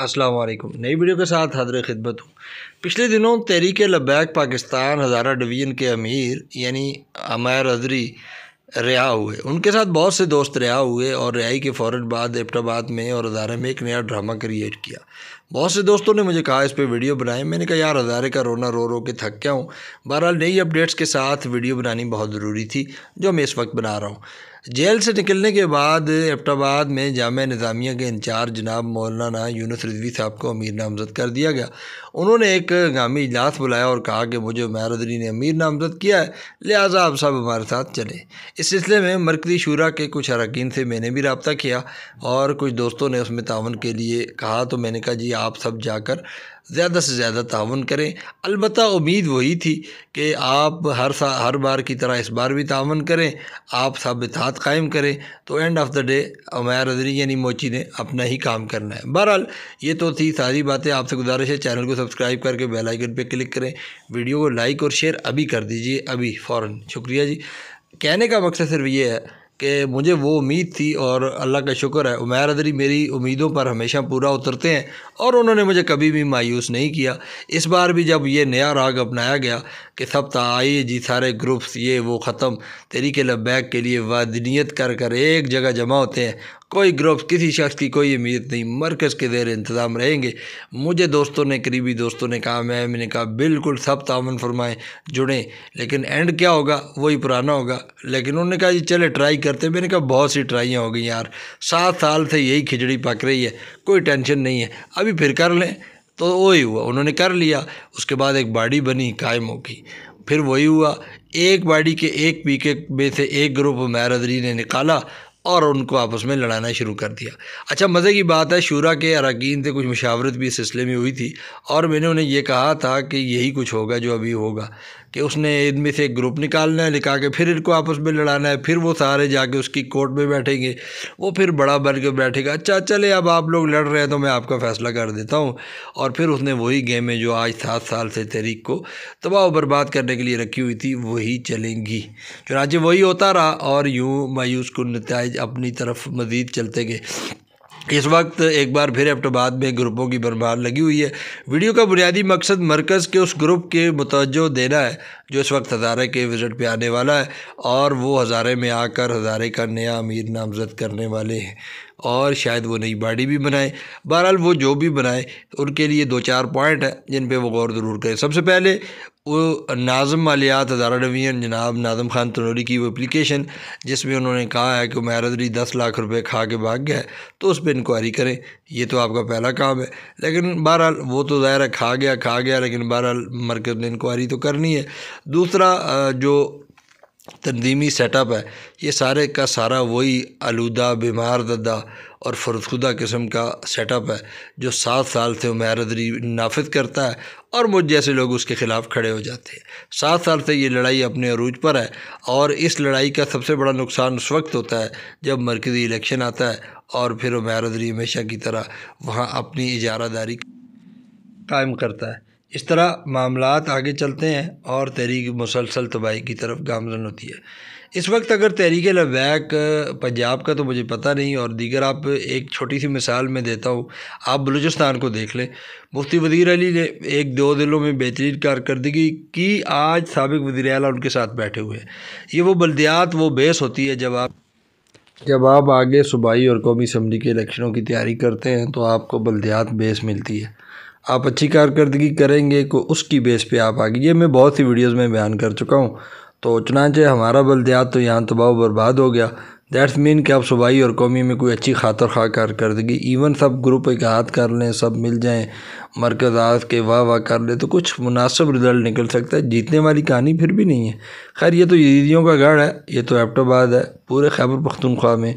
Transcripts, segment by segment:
अस्सलाम वालेकुम नई वीडियो के साथ हाजिर खिदमत हूँ पिछले दिनों तहरीक लबैक पाकिस्तान हज़ारा डिवीज़न के अमीर यानी अमैर अदरी रिहा हुए उनके साथ बहुत से दोस्त रिहा हुए और रिहाई के फ़ौर बाद एबटाबाद में और हज़ारा में एक नया ड्रामा क्रिएट किया बहुत से दोस्तों ने मुझे कहा इस पर वीडियो बनाएं मैंने कहा यार हज़ारे का रोना रो रो के थक गया हूँ बहरहाल नई अपडेट्स के साथ वीडियो बनानी बहुत ज़रूरी थी जो मैं इस वक्त बना रहा हूँ जेल से निकलने के बाद एबटाबाद में जाम निज़ामिया के इंचार्ज जनाब मौलाना यूनुस रिजवी साहब को अमीर नामजद कर दिया गया उन्होंने एक गामी इजलास बुलाया और कहा कि मुझे मैरदरी ने अमीर नामजद किया है लिहाजा आप सब हमारे साथ चले इस सिलसिले में मरकज़ी शुरा के कुछ अरकान से मैंने भी रबता किया और कुछ दोस्तों ने उसमें तावन के लिए कहा तो मैंने कहा जी आप सब जाकर ज़्यादा से ज़्यादा तान करें अलबत् उम्मीद वही थी कि आप हर सा हर बार की तरह इस बार भी तान करें आप सबतात कायम करें तो एंड ऑफ द डे अमैर अदरी यानी मोची ने अपना ही काम करना है बहरहाल ये तो थी सारी बातें आपसे गुजारिश है चैनल को सब्सक्राइब करके बेल आइकन पे क्लिक करें वीडियो को लाइक और शेयर अभी कर दीजिए अभी फ़ौर शुक्रिया जी कहने का मकसद सिर्फ ये है कि मुझे वो उम्मीद थी और अल्लाह का शुक्र है उमैर अदरी मेरी उम्मीदों पर हमेशा पूरा उतरते हैं और उन्होंने मुझे कभी भी मायूस नहीं किया इस बार भी जब ये नया राग अपनाया गया कि सब आई जी सारे ग्रुप्स ये वो ख़त्म तरीके लबैक के लिए वनीत कर कर एक जगह जमा होते हैं कोई ग्रुप किसी शख्स की कोई अहमियत नहीं मरकज़ के ज़ेर इंतज़ाम रहेंगे मुझे दोस्तों ने करीबी दोस्तों ने कहा मैं मैंने कहा बिल्कुल सब तामन फरमाएँ जुड़ें लेकिन एंड क्या होगा वही पुराना होगा लेकिन उन्होंने कहा जी चले ट्राई करते मैंने कहा बहुत सी ट्राइयाँ हो गई यार सात साल से यही खिचड़ी पक रही है कोई टेंशन नहीं है अभी फिर कर लें तो वही हुआ उन्होंने कर लिया उसके बाद एक बाड़ी बनी कायम होगी फिर वही हुआ एक बाड़ी के एक पीके में से एक ग्रुप मैरदरी ने निकाला और उनको आपस में लड़ाना शुरू कर दिया अच्छा मज़े की बात है शूरा के अरकान से कुछ मशावरत भी इस सिलसिले में हुई थी और मैंने उन्हें यह कहा था कि यही कुछ होगा जो अभी होगा कि उसने इनमें से एक ग्रुप निकालना है निकाल के फिर इनको आपस में लड़ाना है फिर वो सारे जाके उसकी कोर्ट में बैठेंगे वो फिर बड़ा बन के बैठेगा अच्छा चले अब आप लोग लड़ रहे हैं तो मैं आपका फ़ैसला कर देता हूँ और फिर उसने वही गेमें जो आज सात साल से तहरीक को तबाह बर्बाद करने के लिए रखी हुई थी वही चलेंगी चुनाचे वही होता रहा और यूँ मायूस को नतज अपनी तरफ मज़ीद चलते गए इस वक्त एक बार फिर एबटाबाद तो में ग्रुपों की बरबार लगी हुई है वीडियो का बुनियादी मकसद मरकज़ के उस ग्रुप के मुतवजो देना है जो इस वक्त हज़ारे के विज़िट पे आने वाला है और वो हज़ारे में आकर हज़ारे का नया अमीर नामजद करने वाले हैं और शायद वो नई बाड़ी भी बनाए बहरहाल वो जो भी बनाए उनके लिए दो चार पॉइंट हैं जिन पर वो गौर ज़रूर करें सबसे पहले वो नाज़म मालियात अदारा डिवीज़न जनाब नाज़म ख़ान तनोरी की वो अप्लीकेशन जिसमें उन्होंने कहा है कि उमेर अदरी दस लाख रुपए खा के भाग गया है तो उस पर इंक्वायरी करें ये तो आपका पहला काम है लेकिन बहरहाल वो तो ज़ाहिर है खा गया खा गया लेकिन बहरहाल मरकज़ ने इंक्वायरी तो करनी है दूसरा जो तनदीमी सेटअप है ये सारे का सारा वही आलूदा बीमार ददा और फरतखुदा किस्म का सेटअप है जो सात साल से उमेर अदरी करता है और मुझ जैसे लोग उसके ख़िलाफ़ खड़े हो जाते हैं सात साल से ये लड़ाई अपने अरूज पर है और इस लड़ाई का सबसे बड़ा नुकसान उस वक्त होता है जब मरकज़ी इलेक्शन आता है और फिर उमेर अदरी हमेशा की तरह वहाँ अपनी इजारादारी कायम करता है इस तरह मामला आगे चलते हैं और तहरीक मुसलसल तबाही की तरफ गामजन होती है इस वक्त अगर तहरीक लबैक पंजाब का तो मुझे पता नहीं और दीगर आप एक छोटी सी मिसाल में देता हूँ आप बलूचिस्तान को देख लें मुफ्ती वजीर अली ने एक दो दिलों में बेहतरीन कारकर्दगी की आज सबक वजी अला उनके साथ बैठे हुए हैं ये वो बल्दियात वो बेस होती है जब आप जब आप आगे सूबाई और कौमी असम्बली के इलेक्शनों की तैयारी करते हैं तो आपको बल्दियात बेस मिलती है आप अच्छी कारकर्दगी करेंगे को उसकी बेस पे आप आगे ये मैं बहुत सी वीडियोस में बयान कर चुका हूँ तो चुनाचे हमारा बल्दियात तो यहाँ तबाह तो बर्बाद हो गया दैट्स मीन कि आप सूबाई और कौमी में कोई अच्छी खातर खा कारकर्दगी इवन सब ग्रुप एक हाथ कर लें सब मिल जाएँ मरकज़ के वाह वाह कर लें तो कुछ मुनासब रिज़ल्ट निकल सकता है जीतने वाली कहानी फिर भी नहीं है खैर ये तो यदीदियों का गढ़ है ये तो एप्टोबाद है पूरे खैबर पख्तनख्वा में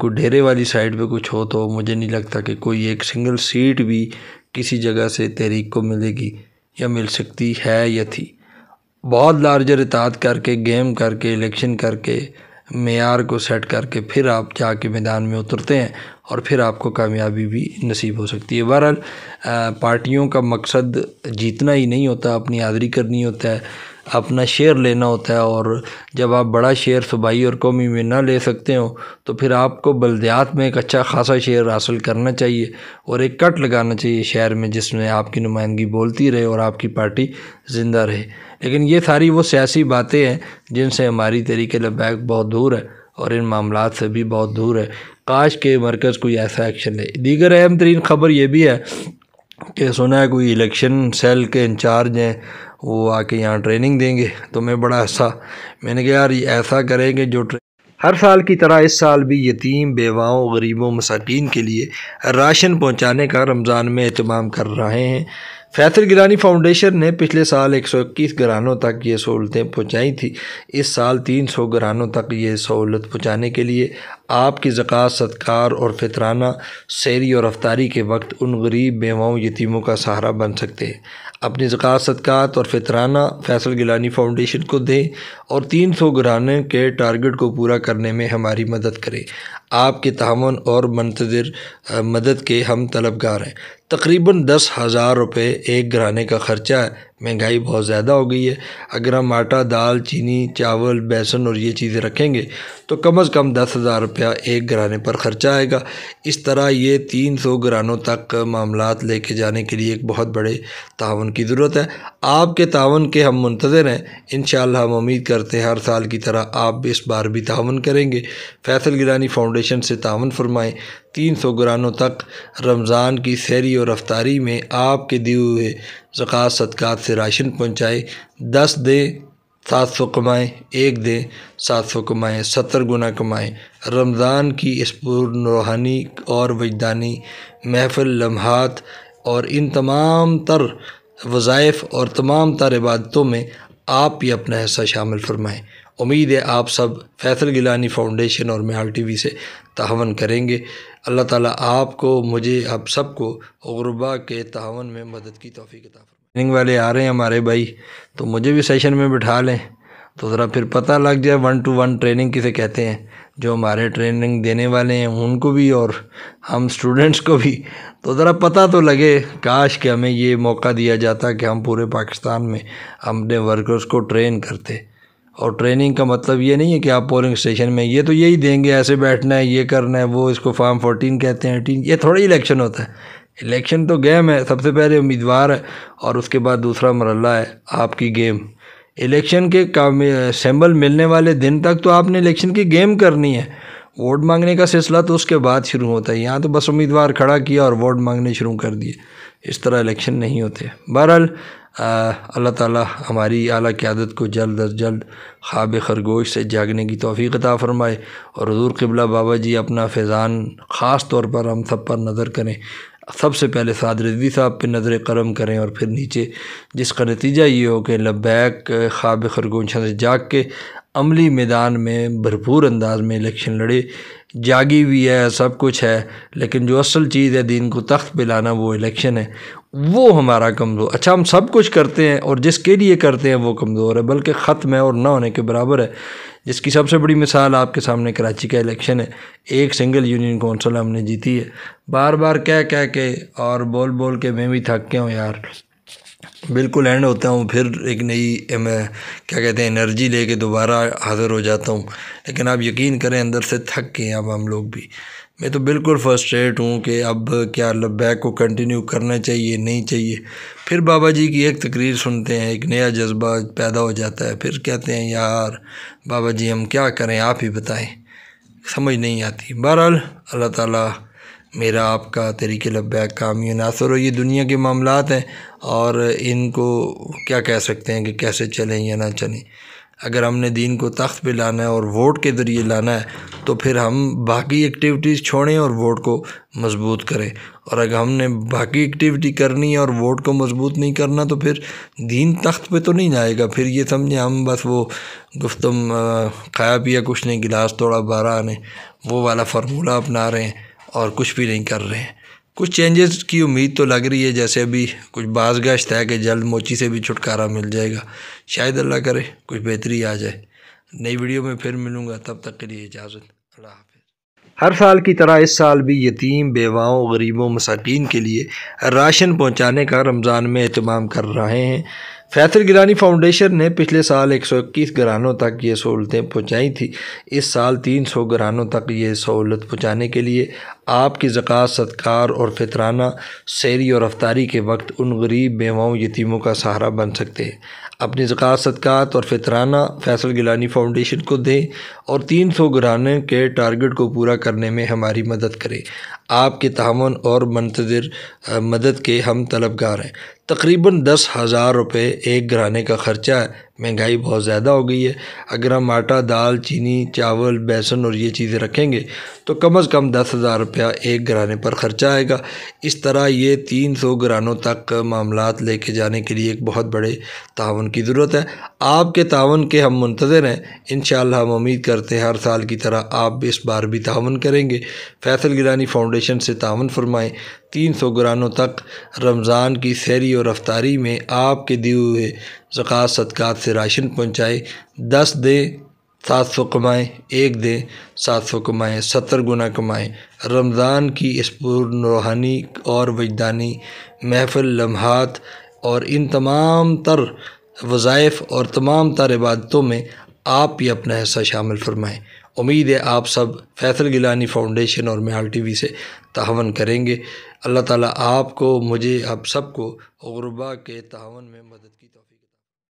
कोई ढेरे वाली साइड पे कुछ हो तो मुझे नहीं लगता कि कोई एक सिंगल सीट भी किसी जगह से तहरीक को मिलेगी या मिल सकती है या थी बहुत लार्जर इतात करके गेम करके इलेक्शन करके मैार को सेट करके फिर आप जाके मैदान में उतरते हैं और फिर आपको कामयाबी भी नसीब हो सकती है बहरहाल पार्टियों का मकसद जीतना ही नहीं होता अपनी आदरी करनी होता है अपना शेयर लेना होता है और जब आप बड़ा शेयर सूबाई और कौमी में ना ले सकते हो तो फिर आपको बल्दियात में एक अच्छा खासा शेयर हासिल करना चाहिए और एक कट लगाना चाहिए शहर में जिसमें आपकी नुमाइंदगी बोलती रहे और आपकी पार्टी ज़िंदा रहे लेकिन ये सारी वो सियासी बातें हैं जिनसे हमारी तरीके लबैक बहुत दूर है और इन मामला से भी बहुत दूर है काश के मरकज़ कोई ऐसा एक्शन ले दीगर अहम तरीन खबर यह भी है कि सुना है कोई इलेक्शन सेल के इंचार्ज हैं वो आके यहाँ ट्रेनिंग देंगे तो मैं बड़ा ऐसा मैंने कहा यार ऐसा करेंगे जो हर साल की तरह इस साल भी यतीम बेवाओं गरीबों मसाकिन के लिए राशन पहुँचाने का रमज़ान में अहतमाम कर रहे हैं फैसल गिलानी फाउंडेशन ने पिछले साल 121 घरानों तक ये सहूलतें पहुँचाई थी इस साल 300 घरानों तक ये सहूलत पहुँचाने के लिए आपकी ज़क़ात सत्कार और फितराना शैरी और रफ्तारी के वक्त उन गरीब बेवाओं यतीमों का सहारा बन सकते हैं अपनी ज़क़ात सदक़ात और फितराना फैसल गिलानी फाउंडेशन को दें और तीन सौ घराने के टारगेट को पूरा करने में हमारी मदद करें आपके तामन और मंतजर मदद के हम तलबगार हैं तकरीबन दस हज़ार रुपये एक घराने का ख़र्चा महंगाई बहुत ज़्यादा हो गई है अगर हम आटा दाल चीनी चावल बेसन और ये चीज़ें रखेंगे तो कम अज़ कम दस हज़ार रुपया एक घराने पर ख़र्चा आएगा इस तरह ये तीन सौ घरानों तक मामला लेके जाने के लिए एक बहुत बड़े तावन की ज़रूरत है आपके तावन के हम मुंतज़र हैं इन हम उम्मीद करते हैं हर साल की तरह आप इस बार भी तावन करेंगे फैसल गिरानी फ़ाउंडेशन से तावन फरमाएँ तीन सौ घरानों तक रमज़ान की सैरी और रफ्तारी में आपके दिए हुए जक़ात सदक़ात से राशन पहुँचाए दस दे सात सौ कमाएँ एक दे सात सौ कमाएँ सत्तर गुना कमाएँ रमज़ान की इस पूर्ण रूहानी और वजदानी महफ़िल लम्हात और इन तमाम तर वज़ाइफ़ और तमाम तर इबादतों में आप ही अपना हिस्सा शामिल फ़रमाएँ उम्मीद है आप सब फैसल गिलानी फाउंडेशन और टी टीवी से तावन करेंगे अल्लाह ताला आपको मुझे आप सबको गुरबा के तावन में मदद की तोफ़ी ट्रेनिंग वाले आ रहे हैं हमारे भाई तो मुझे भी सेशन में बिठा लें तो ज़रा फिर पता लग जाए वन टू वन ट्रेनिंग किसे कहते हैं जो हमारे ट्रेनिंग देने वाले हैं उनको भी और हम स्टूडेंट्स को भी तो ज़रा पता तो लगे काश कि हमें ये मौका दिया जाता कि हम पूरे पाकिस्तान में अपने वर्कर्स को ट्रेन करते और ट्रेनिंग का मतलब ये नहीं है कि आप पोलिंग स्टेशन में ये तो यही देंगे ऐसे बैठना है ये करना है वो इसको फार्म फोर्टीन कहते हैं एटीन ये थोड़ा इलेक्शन होता है इलेक्शन तो गेम है सबसे पहले उम्मीदवार है और उसके बाद दूसरा मरला है आपकी गेम इलेक्शन के काम सैम्बल मिलने वाले दिन तक तो आपने इलेक्शन की गेम करनी है वोट मांगने का सिलसिला तो उसके बाद शुरू होता है यहाँ तो बस उम्मीदवार खड़ा किया और वोट मांगने शुरू कर दिए इस तरह इलेक्शन नहीं होते बहरहाल अल्लाह ताला हमारी आला क़्यादत को जल्द अज जल्द ख्वाब खरगोश से जागने की तोफ़ी अता फ़रमाए और हजूर किबला बाबा जी अपना फैज़ान ख़ास तौर पर हम सब पर नज़र करें सबसे पहले साद रजी साहब पर नज़र करम करें और फिर नीचे जिसका नतीजा ये हो कि लबैक ख्वाब खरगोश से जाग के अमली मैदान में भरपूर अंदाज में इलेक्शन लड़े जागी भी है सब कुछ है लेकिन जो असल चीज़ है दीन को तख्त पे लाना वो इलेक्शन है वो हमारा कमज़ोर अच्छा हम सब कुछ करते हैं और जिसके लिए करते हैं वो कमज़ोर है बल्कि ख़त्म है और ना होने के बराबर है जिसकी सबसे बड़ी मिसाल आपके सामने कराची का इलेक्शन है एक सिंगल यूनियन कौंसिल हमने जीती है बार बार कह कह के और बोल बोल के मैं भी थक गया हूँ यार बिल्कुल एंड होता हूँ फिर एक नई मैं क्या कहते हैं एनर्जी लेके दोबारा हाज़िर हो जाता हूँ लेकिन आप यकीन करें अंदर से थक के अब हम लोग भी मैं तो बिल्कुल फर्स्ट्रेट हूँ कि अब क्या लब्बैक को कंटिन्यू करना चाहिए नहीं चाहिए फिर बाबा जी की एक तकरीर सुनते हैं एक नया जज्बा पैदा हो जाता है फिर कहते हैं यार बाबा जी हम क्या करें आप ही बताएं समझ नहीं आती बहरहाल अल्लाह ताला मेरा आपका तरीके लब्बैक कामयाब नासर हो ये दुनिया के मामला हैं और इनको क्या कह सकते हैं कि कैसे चलें या ना चलें अगर हमने दीन को तख्त पे लाना है और वोट के ज़रिए लाना है तो फिर हम बाकी एक्टिविटीज़ छोड़ें और वोट को मजबूत करें और अगर हमने बाकी एक्टिविटी करनी है और वोट को मजबूत नहीं करना तो फिर दीन तख्त पे तो नहीं जाएगा फिर ये समझें हम बस वो गुफ्तम खाया पिया कुछ नहीं गिलास थोड़ा बारह आने वो वाला फार्मूला अपना रहे हैं और कुछ भी नहीं कर रहे हैं कुछ चेंजेस की उम्मीद तो लग रही है जैसे अभी कुछ बाज गश्त है कि जल्द मोची से भी छुटकारा मिल जाएगा शायद अल्लाह करे कुछ बेहतरी आ जाए नई वीडियो में फिर मिलूँगा तब तक के लिए इजाज़त अल्लाह हर साल की तरह इस साल भी यतीम बेवाओं गरीबों मसाकिन के लिए राशन पहुंचाने का रमज़ान में अहतमाम कर रहे हैं फैसल गिरानी फाउंडेशन ने पिछले साल 121 घरानों तक ये सहूलतें पहुँचाई थी इस साल 300 घरानों तक ये सहूलत पहुँचाने के लिए आपकी ज़क़ात सत्कार और फितराना सैरी और रफ्तारी के वक्त उन गरीब बेवाओं यतीमों का सहारा बन सकते हैं अपनी जक़ात सदकार और फितराना फैसल गिलानी फाउंडेशन को दें और तीन सौ घराने के टारगेट को पूरा करने में हमारी मदद करें आपके तावन और मंतजर मदद के हम तलबगार हैं तकरीबन दस हज़ार रुपये एक घराने का ख़र्चा है महंगाई बहुत ज़्यादा हो गई है अगर हम आटा दाल चीनी चावल बेसन और ये चीज़ें रखेंगे तो कम अज़ कम दस हज़ार रुपया एक घराने पर ख़र्चा आएगा इस तरह ये तीन सौ घरानों तक मामला लेके जाने के लिए एक बहुत बड़े तावन की ज़रूरत है आपके तावन के हम मंतज़र हैं इन हम उम्मीद करते हैं हर साल की तरह आप इस बार भी तावन करेंगे फैसल गिरानी फ़ाउंडेशन से तावन फरमाएँ तीन सौ गुरानों तक रमज़ान की सैरी और रफ्तारी में आपके दिए हुए जक़ात सदक़ात से राशन पहुँचाए दस दें सात सौ कमाएँ एक दें सात सौ कमाएँ सत्तर गुना कमाएँ रमज़ान की इस पूर्ण रूहानी और वजदानी महफिल लम्हात और इन तमाम तर वज़ाइफ और तमाम तर इबादतों में आप ही अपना हिस्सा शामिल फरमाएँ उम्मीद है आप सब फैसल गिलानी फ़ाउंडेशन और मेहाल टी वी से तावन करेंगे अल्लाह ताला आपको मुझे आप सबको गुरबा के तावन में मदद